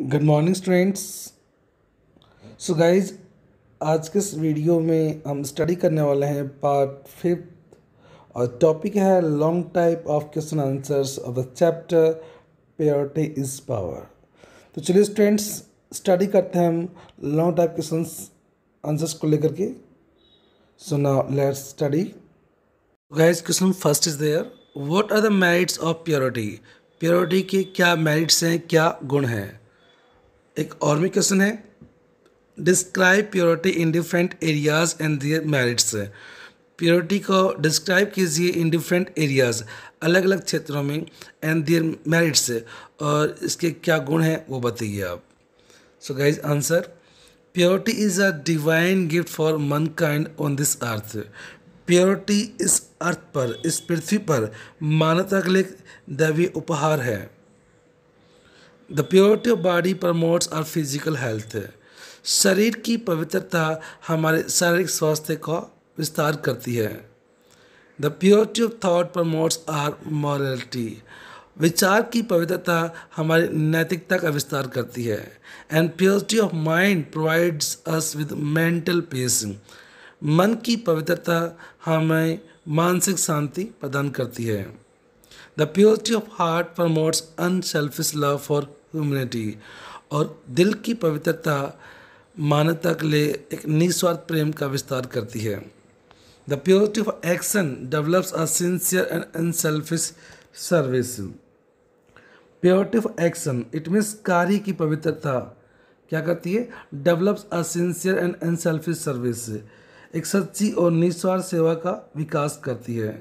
Good morning students so guys आज के इस वीडियो में हम स्टडी करने वाले हैं पार्ट फिफ्थ और टॉपिक है long type of question answers of the chapter purity is power तो चलिए स्टूडेंट्स स्टडी करते हैं हम लॉन्ग टाइप क्वेश्चन आंसर्स को लेकर के so now let's study guys question first is there what are the merits of purity purity के क्या मेरिट्स हैं क्या गुण हैं एक और भी क्वेश्चन है describe purity in different areas and their merits purity को डिस्क्राइब कीजिए इन डिफरेंट एरियाज अलग अलग क्षेत्रों में एंड दियर मेरिट्स और इसके क्या गुण हैं वो बताइए आप so guys answer purity is a divine gift for mankind on this earth purity इस अर्थ पर इस पृथ्वी पर मानवता के लिए दैवीय उपहार है the purity of body promotes our physical health शरीर की पवित्रता हमारे शारीरिक स्वास्थ्य का विस्तार करती है the purity of thought promotes our morality विचार की पवित्रता हमारी नैतिकता का विस्तार करती है and purity of mind provides us with mental peace मन की पवित्रता हमें मानसिक शांति प्रदान करती है the purity of heart promotes unselfish love for humanity और दिल की पवित्रता मानवता के लिए एक निस्वार्थ प्रेम का विस्तार करती है the purity of action develops a sincere and unselfish service purity of action it means कार्य की पवित्रता क्या करती है develops a sincere and unselfish service एक सच्ची और निस्वार्थ सेवा का विकास करती है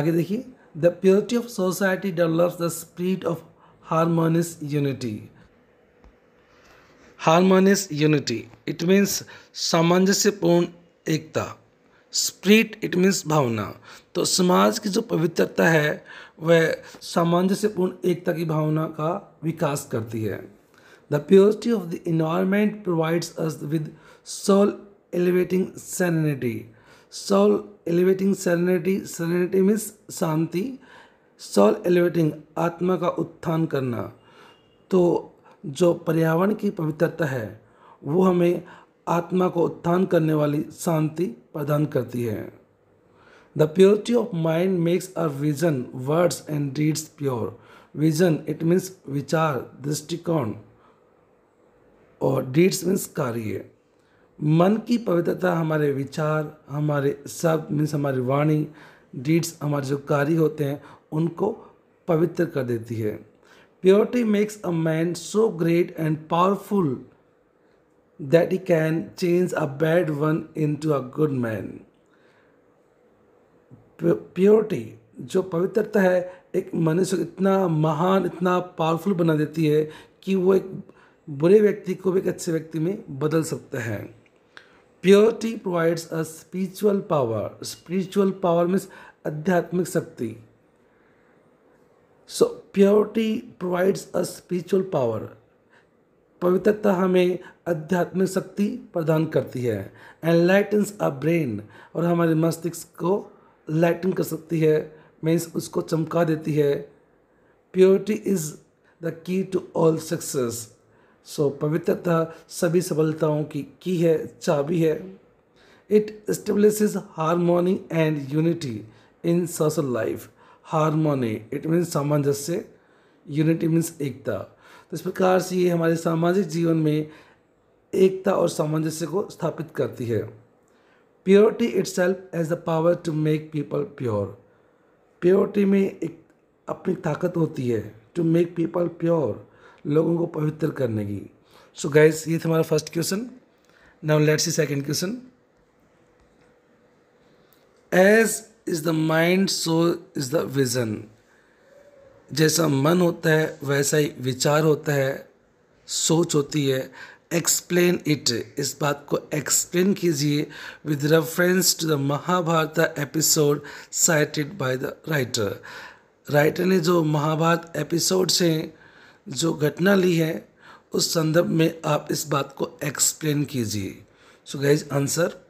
आगे देखिए the purity of society develops the spirit of harmonious unity. Harmonious unity. It means सामंजस्यपूर्ण एकता स्प्रिट इट मीन्स भावना तो समाज की जो पवित्रता है वह सामंजस्यपूर्ण एकता की भावना का विकास करती है the purity of the environment provides us with soul elevating serenity soul elevating serenity serenity means शांति सॉल एलिवेटिंग आत्मा का उत्थान करना तो जो पर्यावरण की पवित्रता है वो हमें आत्मा को उत्थान करने वाली शांति प्रदान करती है the purity of mind makes our vision words and deeds pure vision it means विचार दृष्टिकोण और डीड्स मीन्स कार्य मन की पवित्रता हमारे विचार हमारे शब्द मीन्स हमारी वाणी डीड्स हमारे जो कार्य होते हैं उनको पवित्र कर देती है purity makes a man so great and powerful that he can change a bad one into a good man purity जो पवित्रता है एक मनुष्य को इतना महान इतना पावरफुल बना देती है कि वो एक बुरे व्यक्ति को भी एक अच्छे व्यक्ति में बदल सकते हैं purity provides a spiritual power spiritual power means आध्यात्मिक शक्ति so purity provides a spiritual power पवित्रता हमें आध्यात्मिक शक्ति प्रदान करती है एंड लाइटन्स अ ब्रेन और हमारे मस्तिष्क को लाइटन कर सकती है मीन्स उसको चमका देती है purity is the key to all success so पवित्रता सभी सफलताओं की की है चाबी है it establishes harmony and unity in social life harmony it means सामंजस्य यूनिटी मीन्स एकता तो इस प्रकार से ये हमारे सामाजिक जीवन में एकता और सामंजस्य को स्थापित करती है purity itself has the power to make people pure purity में एक अपनी ताकत होती है टू मेक पीपल प्योर लोगों को पवित्र करने की सो so गाइस ये था हमारा first question now let's see second question as is the mind so is the vision जैसा मन होता है वैसा ही विचार होता है सोच होती है एक्सप्लेन इट इस बात को एक्सप्लेन कीजिए with reference to the Mahabharata episode cited by the writer writer ने जो महाभारत एपिसोड से जो घटना ली है उस संदर्भ में आप इस बात को एक्सप्लेन कीजिए so guys answer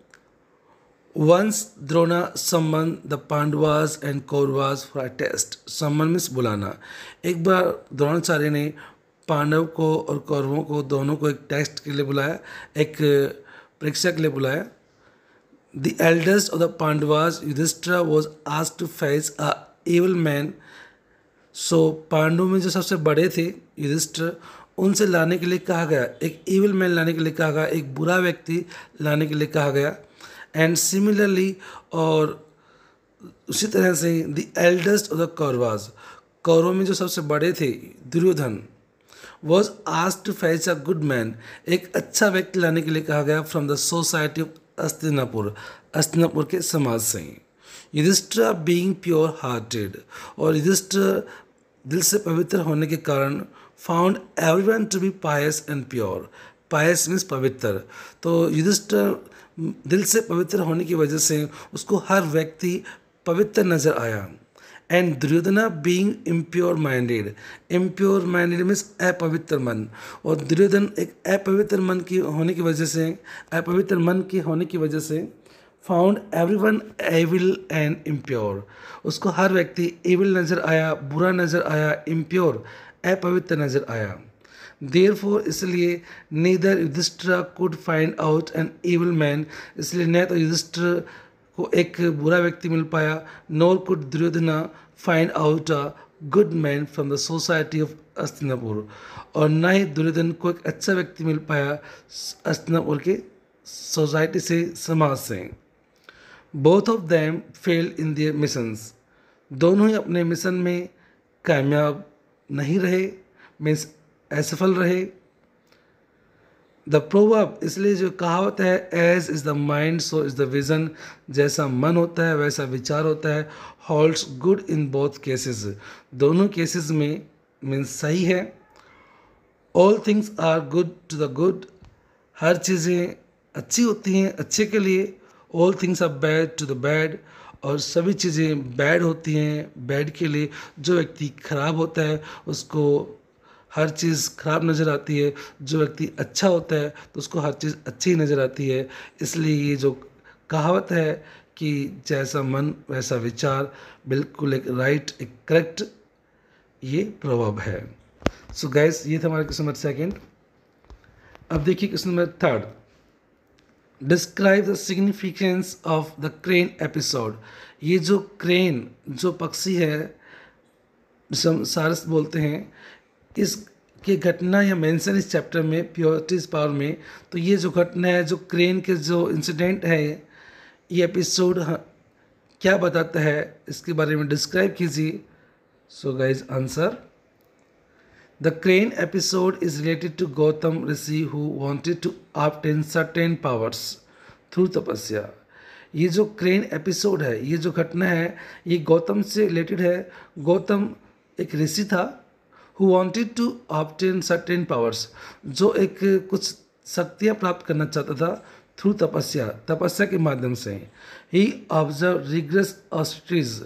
once Drona summon the Pandavas and Kauravas for a test summon means बुलाना एक बार द्रोणाचार्य ने पांडव को और कौरवों को दोनों को एक टेस्ट के लिए बुलाया एक परीक्षा के लिए बुलाया the eldest of the Pandavas Yudhishthira was आज to face a evil man so Pandava में जो सबसे बड़े थे युधिष्ठ उनसे लाने के लिए कहा गया एक एवल मैन लाने के लिए कहा गया एक बुरा व्यक्ति लाने के लिए कहा गया एंड सिमिलरली और उसी तरह से the eldest of the Kauravas Kaurava में जो सबसे बड़े थे दुर्योधन वॉज आज to fetch a good man एक अच्छा व्यक्ति लाने के लिए कहा गया from the society of Hastinapur Hastinapur के समाज से ही युधिष्ठ बींग प्योर हार्टेड और युधिष्ठ दिल से पवित्र होने के कारण found everyone to be pious and pure pious means पवित्र तो युधिष्ठ दिल से पवित्र होने की वजह से उसको हर व्यक्ति पवित्र नजर आया and Duryodhana being impure minded impure minded means अपवित्र मन और दुर्योधन एक अपवित्र मन की होने की वजह से अपवित्र मन की होने की वजह से found everyone evil and impure उसको हर व्यक्ति एविल नज़र आया बुरा नज़र आया इम्प्योर अपवित्र नज़र आया देयरफॉर इसलिए neither Yudhishthira could find out an evil man इसलिए न तो युधिष्ठिर को एक बुरा व्यक्ति मिल पाया nor could Duryodhana find out a good man from the society of Hastinapur और ना ही दुर्योधन को एक अच्छा व्यक्ति मिल पाया अस्तिनापुर के सोसाइटी से समाज से both of them fail in their missions दोनों ही अपने मिशन में कामयाब नहीं रहे मीन्स असफल रहे द प्रोवर्ब इसलिए जो कहावत है as is the mind so is the vision जैसा मन होता है वैसा विचार होता है holds good in both cases दोनों केसेस में मीन्स सही है all things are good to the good हर चीज़ें अच्छी होती हैं अच्छे के लिए all things are bad to the bad और सभी चीज़ें बैड होती हैं बैड के लिए जो व्यक्ति खराब होता है उसको हर चीज़ खराब नज़र आती है जो व्यक्ति अच्छा होता है तो उसको हर चीज़ अच्छी नज़र आती है इसलिए ये जो कहावत है कि जैसा मन वैसा विचार बिल्कुल एक राइट एक करेक्ट ये प्रभाव है सो so गैस ये था हमारा क्वेश्चन नंबर सेकेंड अब देखिए question number third describe the significance of the crane episode ये जो क्रेन जो पक्षी है जिसे हम सारस बोलते हैं इस के घटना या मेंशन इस चैप्टर में प्योरिटीज पावर में तो ये जो घटना है जो क्रेन के जो इंसिडेंट है ये एपिसोड क्या बताता है इसके बारे में डिस्क्राइब कीजिए so guys answer the crane episode is related to Gautam rishi who wanted to obtain certain powers through tapasya ये जो क्रेन एपिसोड है ये जो घटना है ये गौतम से रिलेटेड है गौतम एक ऋषि था who wanted to obtain certain powers जो एक कुछ शक्तियाँ प्राप्त करना चाहता था थ्रू तपस्या तपस्या के माध्यम से ही observe rigorous austerities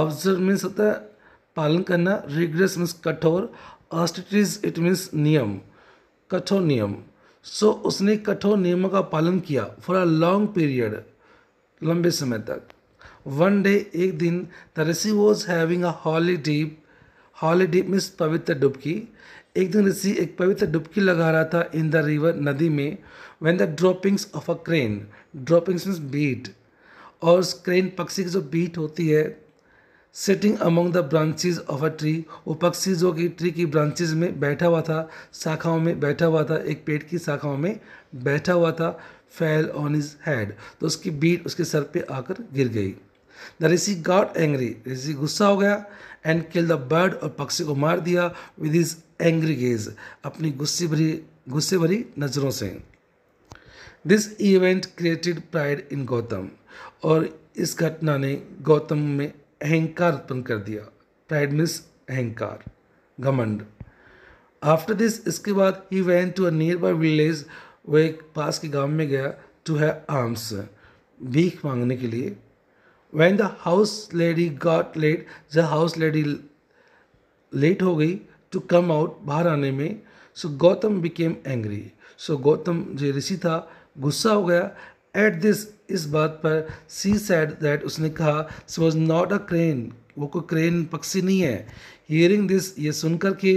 observe means होता है पालन करना रिग्रेस मीन्स कठोर ऑस्ट्रीज इट मीन्स नियम कठोर नियम सो so, उसने कठोर नियमों का पालन किया फॉर अ लॉन्ग पीरियड लंबे समय तक वन डे एक दिन तरसी was having a holy dip holy dip means पवित्र डुबकी एक दिन ऋषि एक पवित्र डुबकी लगा रहा था इन द रिवर नदी में when the droppings of a crane droppings means बीट और उस क्रेन पक्षी की जो बीट होती है sitting among the branches of a tree वो पक्षी जो कि ट्री की ब्रांचेज में बैठा हुआ था शाखाओं में बैठा हुआ था एक पेड़ की शाखाओं में बैठा हुआ था फैल ऑन इज हैड तो उसकी बीट उसके सर पे आकर गिर गई द ऋषि गॉड एंग्री ऋषि गुस्सा हो गया एंड किल द बर्ड और पक्षी को मार दिया विद इज एंग्री गेज अपनी गुस्से भरी गुस्से भरी नज़रों से this event created pride in Gautam और इस घटना ने गौतम में अहंकार उत्पन्न कर दिया प्राइड मिस अहंकार घमंड आफ्टर दिस इसके बाद ही went to a nearby village वो एक पास के गांव में गया टू हैव आर्म्स भीख मांगने के लिए when the house lady got late the house lady late हो गई टू कम आउट बाहर आने में so Gautam became angry so Gautam जो ऋषि था गुस्सा हो गया एट दिस इस बात पर सी सैड दैट उसने कहा she was not a crane वो कोई क्रेन पक्षी नहीं है हियरिंग दिस ये सुनकर के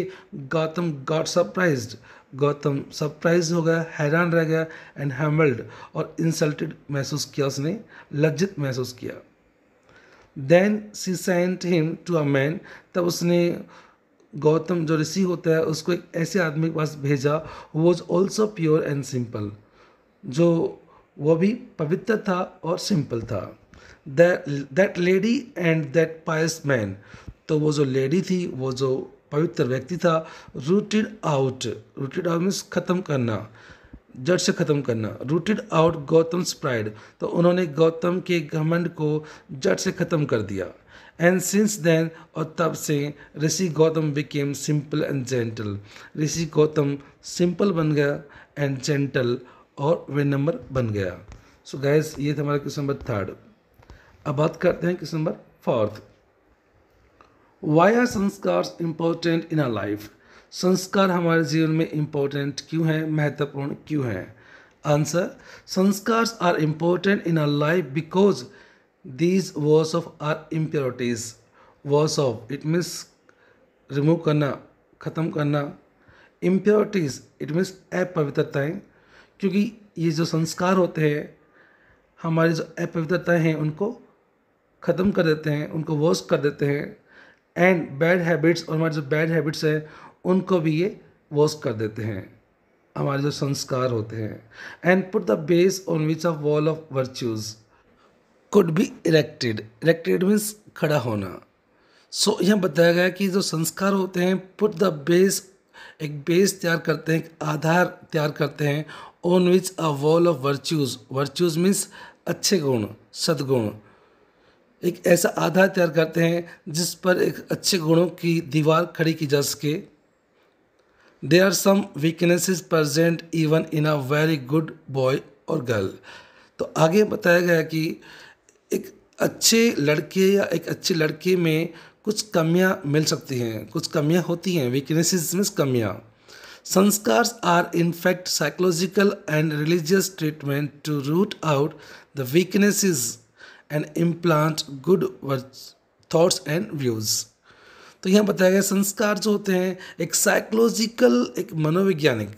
Gautam got surprised Gautam surprise हो गया हैरान रह गया एंड हैमल्ड और इंसल्टेड महसूस किया उसने लज्जित महसूस किया then she sent him to a man तब उसने गौतम जो ऋषि होता है उसको एक ऐसे आदमी के पास भेजा who was also pure and simple जो वो भी पवित्र था और सिंपल था that lady and that pious man तो वो जो लेडी थी वो जो पवित्र व्यक्ति था rooted out rooted out means खत्म करना जड़ से ख़त्म करना रूटेड आउट गौतम्स प्राइड तो उन्होंने गौतम के घमंड को जड़ से ख़त्म कर दिया एंड सिंस देन और तब से rishi Gautam became simple and gentle ऋषि गौतम सिंपल बन गया एंड जेंटल और विनम्र बन गया सो so गैस ये था हमारा क्वेश्चन नंबर थर्ड अब बात करते हैं question number fourth why are sanskar important in our life संस्कार हमारे जीवन में इम्पोर्टेंट क्यों हैं महत्वपूर्ण क्यों हैं answer sanskar are important in our life because these wash off our impurities wash off it means remove करना ख़त्म करना इम्प्योरिटीज़ इट मीन्स अपवित्रताएँ क्योंकि ये जो संस्कार होते हैं हमारे जो अपवित्रताएँ हैं उनको ख़त्म कर देते हैं उनको वॉश कर देते हैं एंड बैड हैबिट्स और हमारे जो बैड हैबिट्स हैं उनको भी ये वॉश कर देते हैं हमारे जो संस्कार होते हैं and put the base on which a wall of virtues could be erected erected means खड़ा होना सो so, यहाँ बताया गया कि जो संस्कार होते हैं पुट द बेस एक बेस तैयार करते हैं एक आधार तैयार करते हैं on which a wall of virtues virtues means अच्छे गुण सदगुण एक ऐसा आधार तैयार करते हैं जिस पर एक अच्छे गुणों की दीवार खड़ी की जा सके There are some weaknesses present even in a very good boy or girl. तो आगे बताया गया कि एक अच्छे लड़के या एक अच्छी लड़के में कुछ कमियां मिल सकती हैं कुछ कमियां होती हैं वीकनेसेस मीन्स कमियां sanskars are in fact psychological and religious treatment to root out the weaknesses and implant good thoughts and views तो यहाँ बताया गया संस्कार जो होते हैं एक साइकोलॉजिकल एक मनोवैज्ञानिक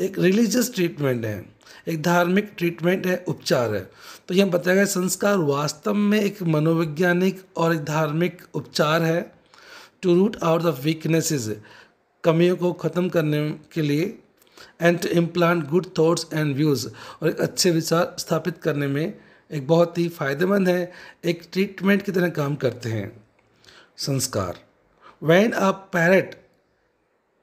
एक रिलीजियस ट्रीटमेंट है एक धार्मिक ट्रीटमेंट है उपचार है तो यहाँ बताया गया संस्कार वास्तव में एक मनोवैज्ञानिक और एक धार्मिक उपचार है to root out the weaknesses कमियों को ख़त्म करने के लिए and to implant good thoughts and views और एक अच्छे विचार स्थापित करने में एक बहुत ही फायदेमंद है एक ट्रीटमेंट की तरह काम करते हैं संस्कार when a parrot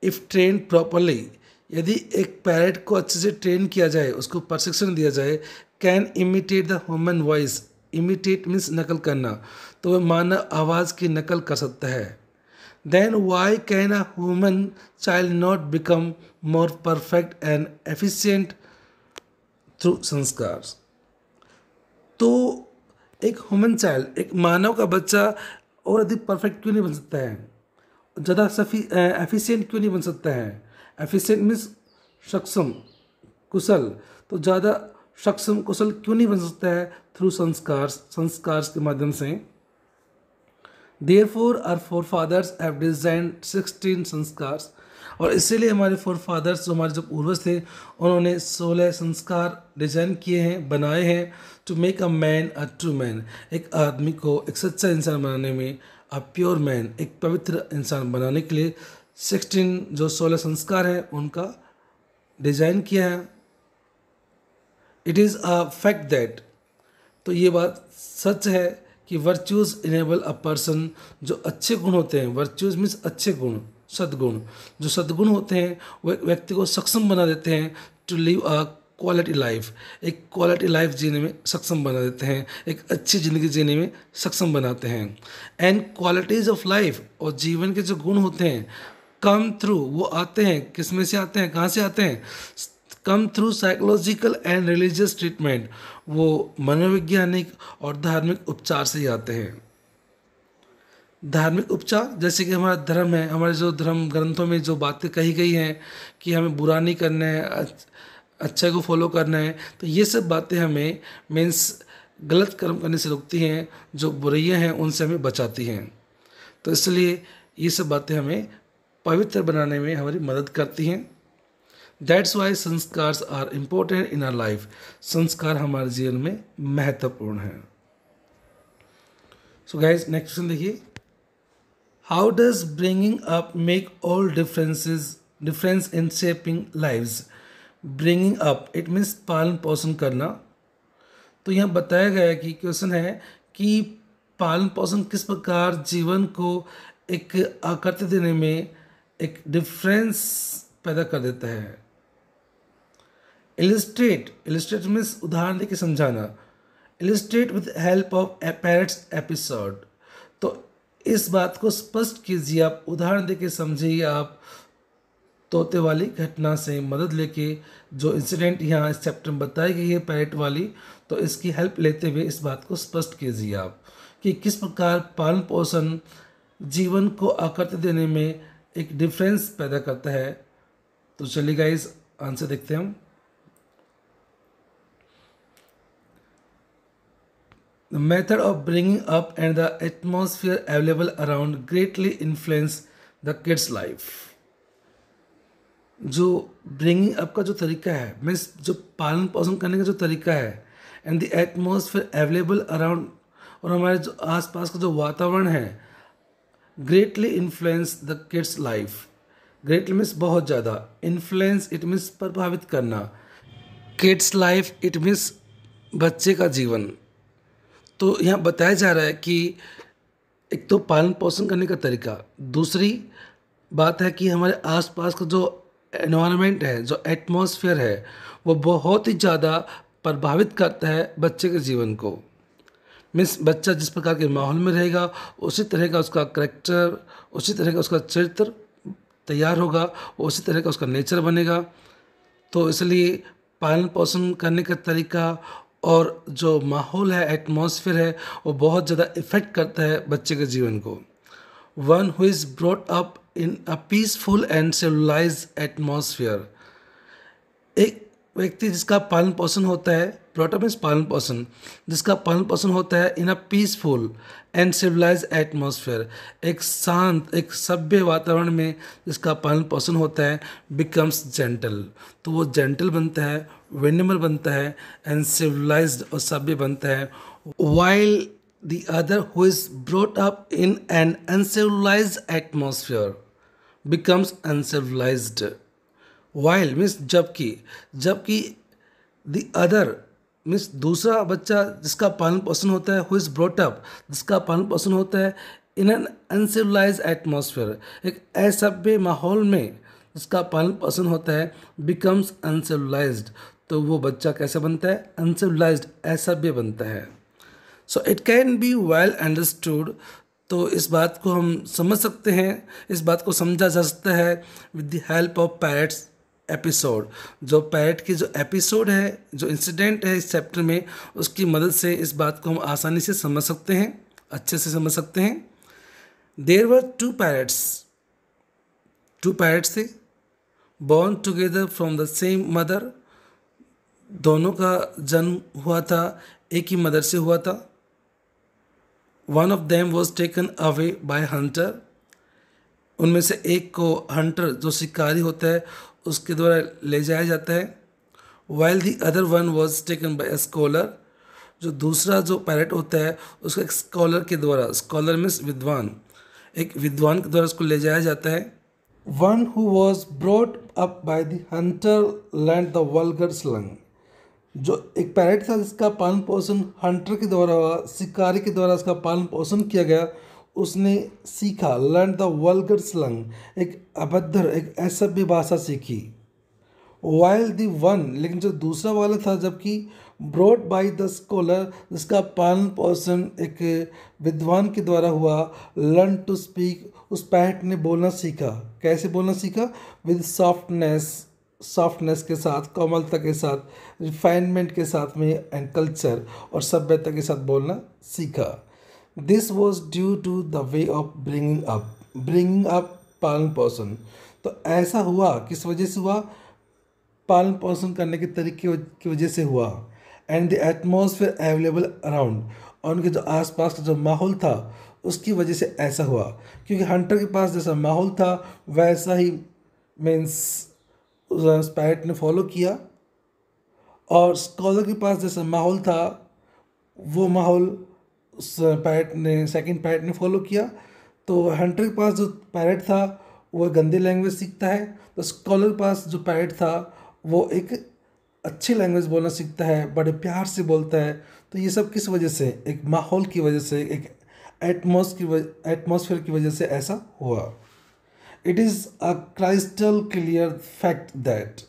if train properly यदि एक पैरट को अच्छे से ट्रेन किया जाए उसको प्रशिक्षण दिया जाए can imitate the human voice imitate means नकल करना तो वह मानव आवाज़ की नकल कर सकता है then why can a human child not become more perfect and efficient through sanskar तो एक ह्यूमन चाइल्ड एक मानव का बच्चा और अधिक परफेक्ट क्यों नहीं बन सकता है ज़्यादा सफी एफिशिएंट क्यों नहीं बन सकता है एफिशिएंट मीन्स सक्षम कुशल तो ज़्यादा सक्षम कुशल क्यों नहीं बन सकता है थ्रू संस्कार संस्कार के माध्यम से therefore our forefathers have design sixteen sanskar और इसीलिए हमारे फोर फादर्स जो हमारे जो पूर्वज थे उन्होंने सोलह संस्कार डिजाइन किए हैं बनाए हैं to make a man a true man एक आदमी को एक सच्चा इंसान बनाने में अ प्योर मैन एक पवित्र इंसान बनाने के लिए सिक्सटीन जो सोलह संस्कार हैं उनका डिज़ाइन किया है it is a fact that तो ये बात सच है कि वर्च्यूज़ इनेबल अ पर्सन जो अच्छे गुण होते हैं वर्च्यूज़ मीन्स अच्छे गुण सद्गुण जो सद्गुण होते हैं वो एक व्यक्ति को सक्षम बना देते हैं to live a quality life एक क्वालिटी लाइफ जीने में सक्षम बना देते हैं एक अच्छी ज़िंदगी जीने में सक्षम बनाते हैं एंड क्वालिटीज़ ऑफ लाइफ और जीवन के जो गुण होते हैं कम थ्रू वो आते हैं किस में से आते हैं कहाँ से आते हैं come through psychological and religious treatment वो मनोवैज्ञानिक और धार्मिक उपचार से ही आते हैं धार्मिक उपचार जैसे कि हमारा धर्म है हमारे जो धर्म ग्रंथों में जो बातें कही गई हैं कि हमें बुरा नहीं करना है अच्छे को फॉलो करना है तो ये सब बातें हमें मीन्स गलत कर्म करने से रोकती हैं जो बुराइयां हैं उनसे हमें बचाती हैं तो इसलिए ये सब बातें हमें पवित्र बनाने में हमारी मदद करती हैं that's why sanskar are important in our life संस्कार हमारे जीवन में महत्वपूर्ण हैं सो गाइज नेक्स्ट क्वेश्चन देखिए how does bringing up make all differences difference in shaping lives bringing up it means पालन पोषण करना तो यहाँ बताया गया कि क्वेश्चन है कि पालन पोषण किस प्रकार जीवन को एक आकृति देने में एक डिफरेंस पैदा कर देता है इलिस्ट्रेट इलिस्ट्रेट मीन्स उदाहरण देखिए समझाना illustrate with help of parents episode तो इस बात को स्पष्ट कीजिए आप उदाहरण देके समझिए आप तोते वाली घटना से मदद लेके जो इंसिडेंट यहाँ इस चैप्टर में बताई गई है पैरेट वाली तो इसकी हेल्प लेते हुए इस बात को स्पष्ट कीजिए आप कि किस प्रकार पालन पोषण जीवन को आकृति देने में एक डिफरेंस पैदा करता है तो चलिए गाइस आंसर देखते हैं हम method of bringing up and the atmosphere available around greatly influence the kids life जो ब्रिंगिंग अप का जो तरीका है मीन्स जो पालन पोषण करने का जो तरीका है and the atmosphere available around और हमारे जो आसपास का जो वातावरण है greatly influence the kids life greatly means बहुत ज़्यादा इन्फ्लुएंस इट मीन्स प्रभावित करना किड्स लाइफ इट मीन्स बच्चे का जीवन तो यहाँ बताया जा रहा है कि एक तो पालन पोषण करने का तरीका दूसरी बात है कि हमारे आसपास का जो एनवायरनमेंट है जो एटमॉस्फेयर है वो बहुत ही ज़्यादा प्रभावित करता है बच्चे के जीवन को मीन्स बच्चा जिस प्रकार के माहौल में रहेगा उसी तरह का उसका करेक्टर उसी तरह का उसका चरित्र तैयार होगा उसी तरह का उसका नेचर बनेगा तो इसलिए पालन पोषण करने का तरीका और जो माहौल है एटमॉस्फेयर है वो बहुत ज़्यादा इफ़ेक्ट करता है बच्चे के जीवन को one who is brought up in a peaceful and civilize atmosphere एक व्यक्ति जिसका पालन पोषण होता है ब्रॉटअप मीन्स पालन पोषण जिसका पालन पोषण होता है in a peaceful and civilize atmosphere एक शांत एक सभ्य वातावरण में जिसका पालन पोषण होता है बिकम्स जेंटल तो वो जेंटल बनता है विनिमल बनता है एंड सिविलाइज और सभ्य बनता है while the other who is brought up in an uncivilized atmosphere becomes uncivilize while means जबकि जबकि द अदर मीन्स दूसरा बच्चा जिसका पालन पोषण होता है हु इज़ ब्रोटअप जिसका पालन पोषण होता है इन एन अनसिविलाइज एटमोसफेयर एक असभ्य माहौल में जिसका पालन पोषण होता है बिकम्स अनसिविलाइज तो वो बच्चा कैसे बनता है अनसिविलाइज असभ्य बनता है so it can be well understood तो इस बात को हम समझ सकते हैं इस बात को समझा जा सकता है with the help of parrots episode जो पैरट की जो एपिसोड है जो इंसिडेंट है इस चैप्टर में उसकी मदद से इस बात को हम आसानी से समझ सकते हैं अच्छे से समझ सकते हैं there were two parrots two parrots they born together from the same mother दोनों का जन्म हुआ था एक ही मदर से हुआ था one of them was taken away by hunter उनमें से एक को हंटर जो शिकारी होता है उसके द्वारा ले जाया जाता है while the other one was taken by scholar जो दूसरा जो पैरेट होता है उसको एक स्कॉलर के द्वारा स्कॉलर मीन्स विद्वान एक विद्वान के द्वारा उसको ले जाया जाता है one who was brought up by the hunter learned the world slang जो एक पैरेट था जिसका पालन पोषण हंटर के द्वारा हुआ शिकारी के द्वारा इसका पालन पोषण किया गया उसने सीखा लर्न द वल्गर स्लंग एक अभद्र एक असभ्य भाषा सीखी वाइल द वन लेकिन जो दूसरा वाला था जबकि ब्रॉड बाई द स्कॉलर जिसका पालन पोषण एक विद्वान के द्वारा हुआ लर्न टू स्पीक उस पैट ने बोलना सीखा कैसे बोलना सीखा विद सॉफ्टनेस सॉफ्टनेस के साथ कोमलता के साथ रिफाइनमेंट के साथ में एंड कल्चर और सभ्यता के साथ बोलना सीखा this was due to the way of bringing up bringing up पालन पोषण तो ऐसा हुआ किस वजह से हुआ पालन पोषण करने के तरीके की वजह से हुआ and the atmosphere available around और उनके जो आसपास का जो माहौल था उसकी वजह से ऐसा हुआ क्योंकि हंटर के पास जैसा माहौल था वैसा ही मीन्स स्पाइट ने फॉलो किया और स्कॉलर के पास जैसा माहौल था वो माहौल उस पैरेट ने सेकंड पैरेट ने फॉलो किया तो हंटर के पास जो पैरट था वह गंदे लैंग्वेज सीखता है तो स्कॉलर के पास जो पैरेट था वो एक अच्छी लैंग्वेज बोलना सीखता है बड़े प्यार से बोलता है तो ये सब किस वजह से एक माहौल की वजह से एक एटमोस की वजह एटमोसफेयर की वजह से ऐसा हुआ it is a crystal clear fact that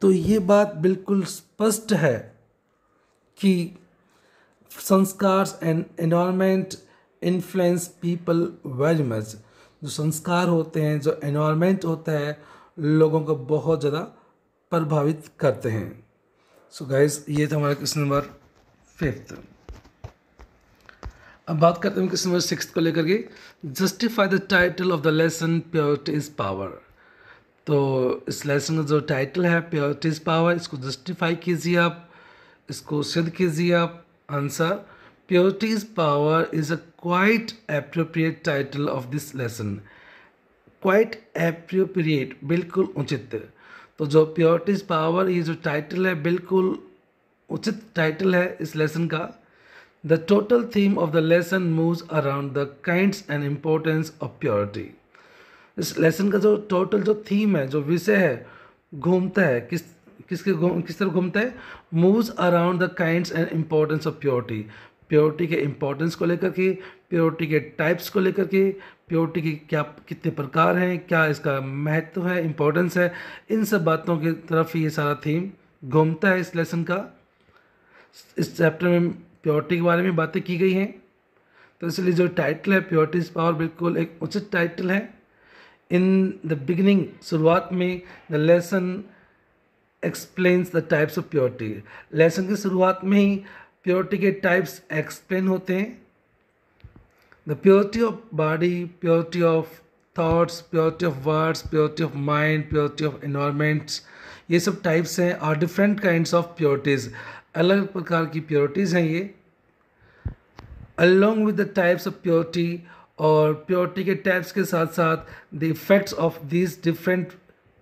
तो ये बात बिल्कुल स्पष्ट है कि sanskar and environment influence people very much जो संस्कार होते हैं जो एनवायरमेंट होता है लोगों को बहुत ज़्यादा प्रभावित करते हैं सो so गाइस ये था हमारा क्वेश्चन नंबर फिफ्थ अब बात करते हैं क्वेश्चन नंबर सिक्स को लेकर के justify the title of the lesson purity is power तो इस लेसन का जो टाइटल है प्योरिटी इज पावर इसको जस्टिफाई कीजिए आप इसको सिद्ध कीजिए आप answer purity is power is a quite appropriate title of this lesson quite appropriate बिल्कुल उचित तो जो प्योरिटी इज पावर ये जो टाइटल है बिल्कुल उचित टाइटल है इस लेसन का The total theme of the lesson moves around the kinds and importance of purity. इस लेसन का जो टोटल जो थीम है जो विषय है घूमता है किस किसके घूम किस तरह घूमता है moves around the kinds and importance of purity purity के इम्पोर्टेंस को लेकर के प्योरिटी के टाइप्स को लेकर के प्योरिटी के क्या कितने प्रकार हैं क्या इसका महत्व है इम्पोर्टेंस है इन सब बातों की तरफ ये सारा थीम घूमता है इस लेसन का इस चैप्टर में प्योरिटी के बारे में बातें की गई हैं तो इसलिए जो टाइटल है प्योरिटी इज पावर बिल्कुल एक उचित टाइटल है इन द बिगिनिंग शुरुआत में the lesson explains the types of purity lesson की शुरुआत में ही प्योरिटी के टाइप्स एक्सप्लेन होते हैं the purity of body purity of thoughts purity of words purity of mind purity of environments ये सब टाइप्स हैं और डिफरेंट काइंड ऑफ प्योरिटीज़ अलग प्रकार की प्योरिटीज़ हैं ये along with the types of purity और प्योरिटी के टाइप्स के साथ साथ the effects of this different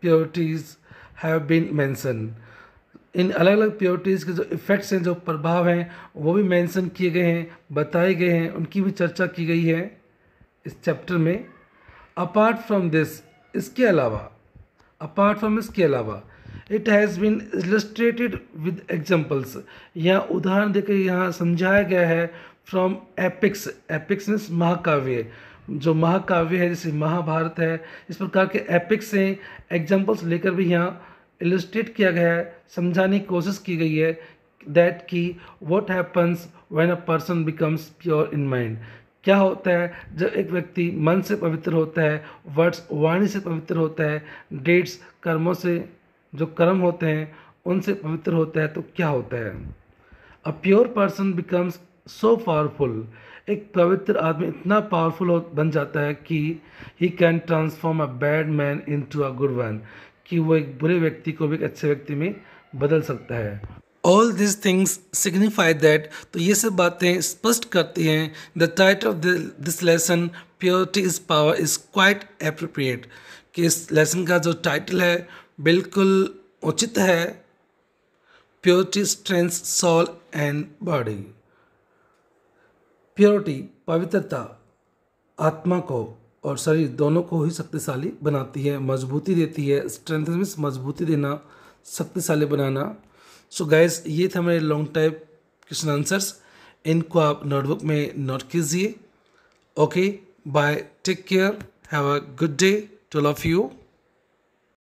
purities have been mention in अलग अलग प्योरिटीज़ के जो इफ़ेक्ट्स हैं जो प्रभाव हैं वो भी मेंशन किए गए हैं बताए गए हैं उनकी भी चर्चा की गई है इस चैप्टर में अपार्ट फ्रॉम दिस इसके अलावा अपार्ट फ्रॉम इसके अलावा it has been illustrated with examples यहाँ उदाहरण देकर यहाँ समझाया गया है फ्रॉम एपिक्स एपिक्स मीन्स महाकाव्य जो महाकाव्य है जैसे महाभारत है इस प्रकार के एपिक्स हैं एग्जाम्पल्स लेकर भी यहाँ इलस्ट्रेट किया गया है समझाने की कोशिश की गई है दैट की what happens when a person becomes pure in mind क्या होता है जब एक व्यक्ति मन से पवित्र होता है वर्ड्स वाणी से पवित्र होता है डेट्स कर्मों से जो कर्म होते हैं उनसे पवित्र होता है तो क्या होता है a pure person becomes so powerful एक पवित्र आदमी इतना पावरफुल बन जाता है कि he can transform a bad man into a good one कि वो एक बुरे व्यक्ति को भी एक अच्छे व्यक्ति में बदल सकता है all this things signify that तो ये सब बातें स्पष्ट करती हैं the title of this lesson purity is power is quite appropriate कि इस लेसन का जो टाइटल है बिल्कुल उचित है purity strength soul and body purity पवित्रता आत्मा को और शरीर दोनों को ही शक्तिशाली बनाती है मजबूती देती है स्ट्रेंथ मीन्स मजबूती देना शक्तिशाली बनाना सो so गैस ये थे हमारे लॉन्ग टाइप क्वेश्चन आंसर्स इनको आप नोटबुक में नोट कीजिए okay bye take care have a good day to love of you